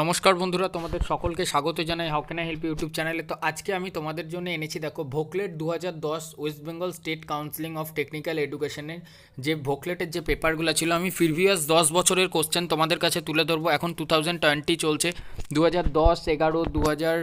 নমস্কার বন্ধুরা তোমাদের সকলকে স্বাগত জানাই হকেনা হেল্প ইউটিউব চ্যানেলে তো আজকে আমি তোমাদের জন্য এনেছি দেখো ভোকলেট দু হাজার West Bengal State Counselling of Technical এডুকেশনের যে ভোকলেটের যে পেপারগুলো ছিল আমি প্রিভিয়াস দশ বছরের কোশ্চেন তোমাদের কাছে তুলে ধরবো এখন টু থাউজেন্ড টোয়েন্টি চলছে দু হাজার দশ এগারো দু হাজার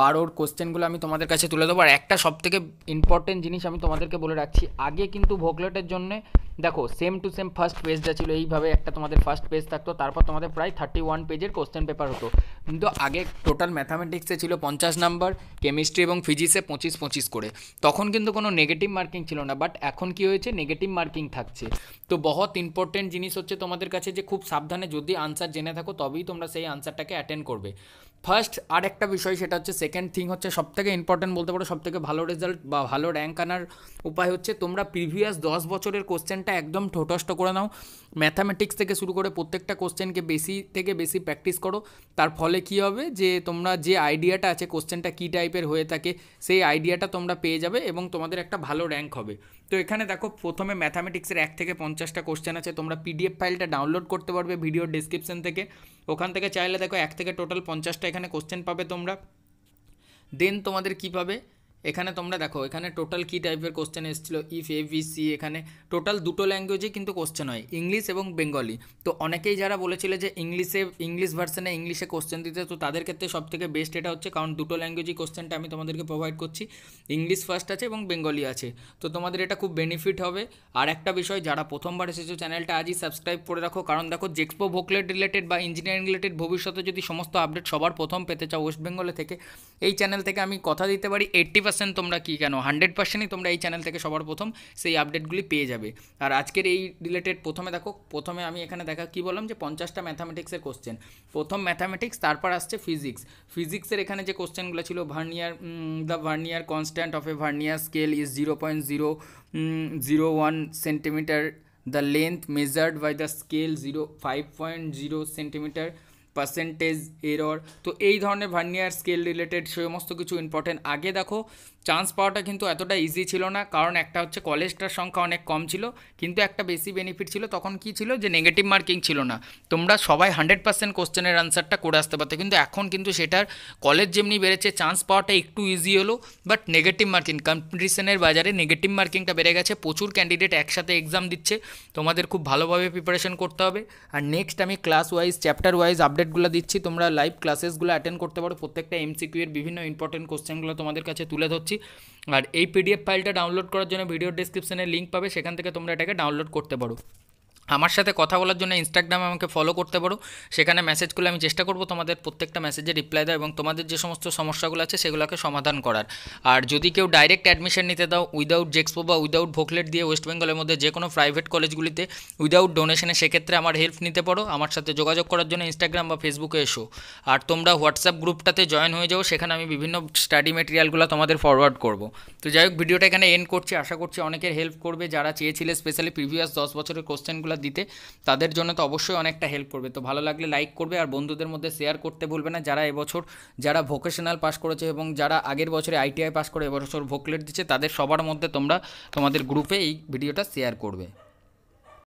বারোর কোশ্চেনগুলো আমি তোমাদের কাছে তুলে দেবো আর একটা সবথেকে ইম্পর্টেন্ট জিনিস আমি তোমাদেরকে বলে রাখছি আগে কিন্তু ভোকলেটের জন্যে দেখো সেম টু সেম ফার্স্ট পেজটা ছিল এইভাবে একটা তোমাদের ফার্স্ট পেজ থাকতো তারপর তোমাদের প্রায় থার্টি ওয়ান পেজের কোশ্চেন পেপার হতো কিন্তু আগে টোটাল ম্যাথামেটিক্সে ছিল পঞ্চাশ নাম্বার কেমিস্ট্রি এবং ফিজিক্সে পঁচিশ পঁচিশ করে তখন কিন্তু কোনো নেগেটিভ মার্কিং ছিল না বাট এখন কি হয়েছে নেগেটিভ মার্কিং থাকছে তো বহুত ইম্পর্টেন্ট জিনিস হচ্ছে তোমাদের কাছে যে খুব সাবধানে যদি আনসার জেনে থাকো তবেই তোমরা সেই আনসারটাকে অ্যাটেন্ড করবে ফার্স্ট আর একটা বিষয় সেটা হচ্ছে সেকেন্ড থিং হচ্ছে সবথেকে ইম্পর্টেন্ট বলতে পারো সবথেকে ভালো রেজাল্ট বা ভালো র্যাঙ্ক আনার উপায় হচ্ছে তোমরা প্রিভিয়াস দশ বছরের কোশ্চেনটা একদম ঠোটস্ট করে নাও ম্যাথামেটিক্স থেকে শুরু করে প্রত্যেকটা কোশ্চেনকে বেশি থেকে বেশি প্র্যাকটিস করো তার ফলে তাহলে কি হবে যে তোমরা যে আইডিয়াটা আছে কোশ্চেনটা কী টাইপের হয়ে থাকে সেই আইডিয়াটা তোমরা পেয়ে যাবে এবং তোমাদের একটা ভালো র্যাঙ্ক হবে তো এখানে দেখো প্রথমে ম্যাথামেটিক্সের এক থেকে পঞ্চাশটা কোশ্চেন আছে তোমরা পিডিএফ ফাইলটা ডাউনলোড করতে পারবে ভিডিওর ডিসক্রিপশান থেকে ওখান থেকে চাইলে দেখো এক থেকে টোটাল পঞ্চাশটা এখানে কোশ্চেন পাবে তোমরা দেন তোমাদের কী পাবে এখানে তোমরা দেখো এখানে টোটাল কী টাইপের কোশ্চেন এসেছিলো ইফ এ বি সি এখানে টোটাল দুটো ল্যাঙ্গুয়েজেই কিন্তু কোশ্চেন হয় ইংলিশ এবং বেঙ্গলি তো অনেকেই যারা বলেছিল যে ইংলিশে ইংলিশ ভার্সনে ইংলিশে কোশ্চেন দিতে তো তাদের ক্ষেত্রে সবথেকে বেস্ট এটা হচ্ছে কারণ দুটো ল্যাঙ্গুয়েজই কোশ্চেনটা আমি তোমাদেরকে প্রোভাইড করছি ইংলিশ ফার্স্ট আছে এবং বেঙ্গলি আছে তো তোমাদের এটা খুব বেনিফিট হবে আর একটা বিষয় যারা প্রথমবার এসেছো চ্যানেলটা আজই সাবস্ক্রাইব করে রাখো কারণ দেখো জেক্সপো ভোকলেট রিলেটেড বা ইঞ্জিনিয়ারিং রিলেটেড ভবিষ্যতে যদি সমস্ত আপডেট সবার প্রথম পেতে চাও ওয়েস্ট বেঙ্গলে থেকে এই চ্যানেল থেকে আমি কথা দিতে পারি এইট্টি পার্সেন্ট তোমরা কী কেন হান্ড্রেড পার্সেন্টই তোমরা এই চ্যানেল থেকে সবার প্রথম সেই আপডেটগুলি পেয়ে যাবে আর আজকের এই রিলেটেড প্রথমে দেখো প্রথমে আমি এখানে দেখা কী বললাম যে পঞ্চাশটা ম্যাথামেটিক্সের কোশ্চেন প্রথম ম্যাথামেটিক্স তারপর আসছে ফিজিক্স ফিজিক্সের এখানে যে কোশ্চেনগুলো ছিল vernier the vernier constant of a vernier scale is zero point zero zero one centimetre the length measured by the scale zero five point zero centimetre percentage error তো এই ধরনের ভার্নিয়ার স্কেল রিলেটেড সমস্ত কিছু important আগে দেখো chance পাওয়াটা কিন্তু এতটা ইজি ছিল না কারণ একটা হচ্ছে কলেজটার সংখ্যা অনেক কম ছিল কিন্তু একটা বেশি বেনিফিট ছিল তখন কি ছিল যে নেগেটিভ মার্কিং ছিল না তোমরা সবাই হান্ড্রেড পার্সেন্ট কোশ্চেনের আনসারটা করে আসতে পারতো কিন্তু এখন কিন্তু সেটার কলেজ যেমনি বেড়েছে চান্স পাওয়াটা একটু ইজি হলো বাট নেগেটিভ মার্কিং কম্পিটিশনের বাজারে নেগেটিভ মার্কিংটা বেড়ে গেছে প্রচুর ক্যান্ডিডেট একসাথে এক্সাম দিচ্ছে তোমাদের খুব ভালোভাবে প্রিপারেশন করতে হবে আর নেক্সট আমি class wise chapter wise update আপডেটগুলো দিচ্ছি তোমরা লাইভ ক্লাসেসগুলো অ্যাটেন্ড করতে পারো প্রত্যেকটা এমসিকিউ এর বিভিন্ন ইম্পর্টেন্ট কোশ্চেনগুলো তোমাদের কাছে তুলে ধরছি আর এই পিডিএফ ফাইলটা ডাউনলোড করার জন্য ভিডিও ডিসক্রিপশানে লিঙ্ক পাবে সেখান থেকে তোমরা এটাকে ডাউনলোড করতে পারো আমার সাথে কথা বলার জন্য ইনস্টাগ্রামে আমাকে ফলো করতে পারো সেখানে মেসেজগুলো আমি চেষ্টা করব তোমাদের প্রত্যেকটা মেসেজে রিপ্লাই দেওয়া এবং তোমাদের যে সমস্ত সমস্যাগুলো আছে সেগুলোকে সমাধান করার আর যদি কেউ ডাইরেক্ট অ্যাডমিশন নিতে দাও উইদাউট জেক্সপো বা উইদাউট ভোকলেট দিয়ে ওয়েস্ট বেঙ্গলের মধ্যে যে কোনো প্রাইভেট কলেজগুলিতে উইদাউট ডোনেশনে সেক্ষেত্রে আমার হেল্প নিতে পারো আমার সাথে যোগাযোগ করার জন্য ইনস্টাগ্রাম বা ফেসবুকে এসো আর তোমরা হোয়াটসঅ্যাপ গ্রুপটাতে জয়েন হয়ে যাও সেখানে আমি বিভিন্ন স্টাডি মেটেরিয়ালগুলো তোমাদের ফরওয়ার্ড করব তো যাই হোক ভিডিওটা এখানে এন্ড করছি আশা করছি অনেকের হেল্প করবে যারা চেয়েছিলে স্পেশালি প্রিভিয়াস দশ বছরের কোশ্চেনগুলো পরীক্ষাগুলো দিতে তাদের জন্য তো অবশ্যই অনেকটা হেল্প করবে তো ভালো লাগলে লাইক করবে আর বন্ধুদের মধ্যে শেয়ার করতে ভুলবে না যারা এবছর যারা ভোকেশনাল পাস করেছে এবং যারা আগের বছরে আইটিআই পাস করে এবছর ভোকলেট দিচ্ছে তাদের সবার মধ্যে তোমরা তোমাদের গ্রুপে এই ভিডিওটা শেয়ার করবে